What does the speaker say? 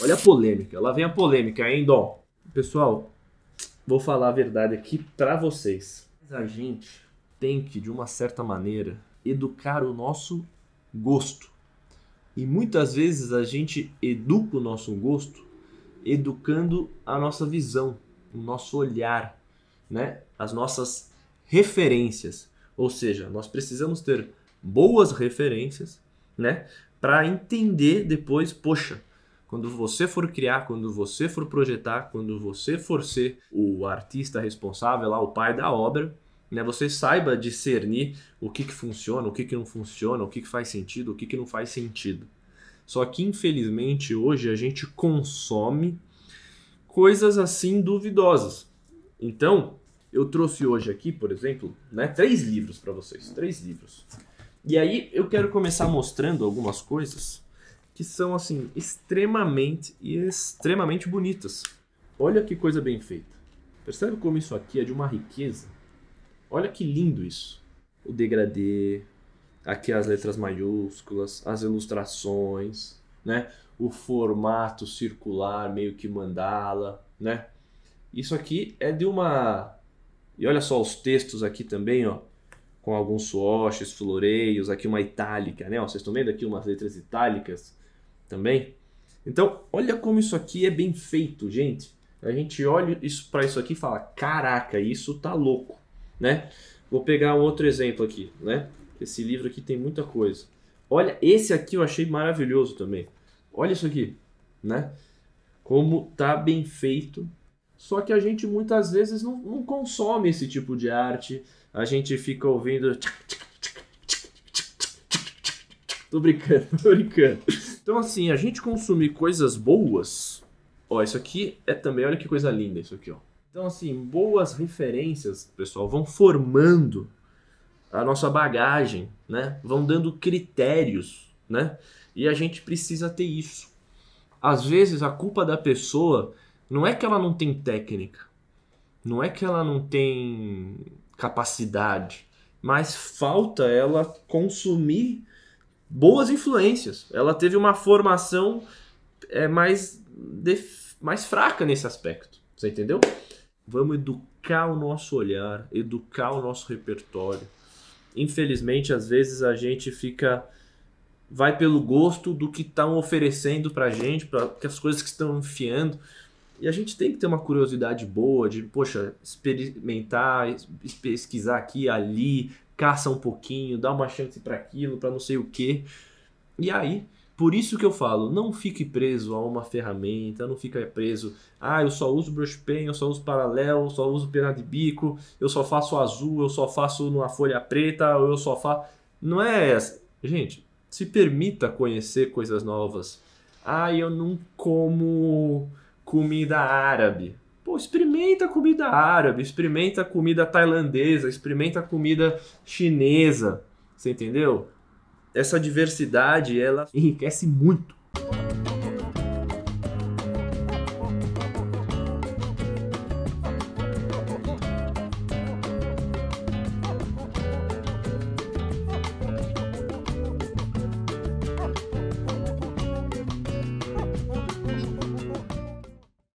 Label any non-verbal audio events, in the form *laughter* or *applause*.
Olha a polêmica. Lá vem a polêmica, hein, Dom? Pessoal, vou falar a verdade aqui para vocês. A gente tem que, de uma certa maneira, educar o nosso gosto. E muitas vezes a gente educa o nosso gosto educando a nossa visão, o nosso olhar, né? as nossas referências. Ou seja, nós precisamos ter boas referências né? para entender depois, poxa, quando você for criar, quando você for projetar, quando você for ser o artista responsável, lá, o pai da obra, né, você saiba discernir o que, que funciona, o que, que não funciona, o que, que faz sentido, o que, que não faz sentido. Só que, infelizmente, hoje a gente consome coisas assim duvidosas. Então, eu trouxe hoje aqui, por exemplo, né, três livros para vocês. Três livros. E aí eu quero começar mostrando algumas coisas que são assim extremamente e extremamente bonitas. Olha que coisa bem feita. Percebe como isso aqui é de uma riqueza? Olha que lindo isso. O degradê, aqui as letras maiúsculas, as ilustrações, né? O formato circular, meio que mandala, né? Isso aqui é de uma E olha só os textos aqui também, ó, com alguns swatches, floreios, aqui uma itálica, né? vocês estão vendo aqui umas letras itálicas também. Então, olha como isso aqui é bem feito, gente. A gente olha isso para isso aqui e fala: "Caraca, isso tá louco", né? Vou pegar um outro exemplo aqui, né? Esse livro aqui tem muita coisa. Olha, esse aqui eu achei maravilhoso também. Olha isso aqui, né? Como tá bem feito. Só que a gente muitas vezes não, não consome esse tipo de arte. A gente fica ouvindo. Tô brincando, *laughs* tô brincando. Então, assim, a gente consumir coisas boas. Ó, isso aqui é também, olha que coisa linda isso aqui, ó. Então, assim, boas referências, pessoal, vão formando a nossa bagagem, né? Vão dando critérios, né? E a gente precisa ter isso. Às vezes, a culpa da pessoa não é que ela não tem técnica, não é que ela não tem capacidade, mas falta ela consumir boas influências. Ela teve uma formação é, mais, mais fraca nesse aspecto. Você entendeu? Vamos educar o nosso olhar, educar o nosso repertório. Infelizmente, às vezes a gente fica vai pelo gosto do que estão oferecendo pra gente, para as coisas que estão enfiando. E a gente tem que ter uma curiosidade boa de, poxa, experimentar, pesquisar aqui, ali, caça um pouquinho, dá uma chance para aquilo, para não sei o quê. E aí, por isso que eu falo, não fique preso a uma ferramenta, não fique preso, ah, eu só uso brush pen, eu só uso paralelo, eu só uso pena de bico, eu só faço azul, eu só faço numa folha preta, ou eu só faço. Não é essa. Gente, se permita conhecer coisas novas. Ah, eu não como comida árabe experimenta comida árabe, experimenta comida tailandesa, experimenta comida chinesa. Você entendeu? Essa diversidade, ela enriquece muito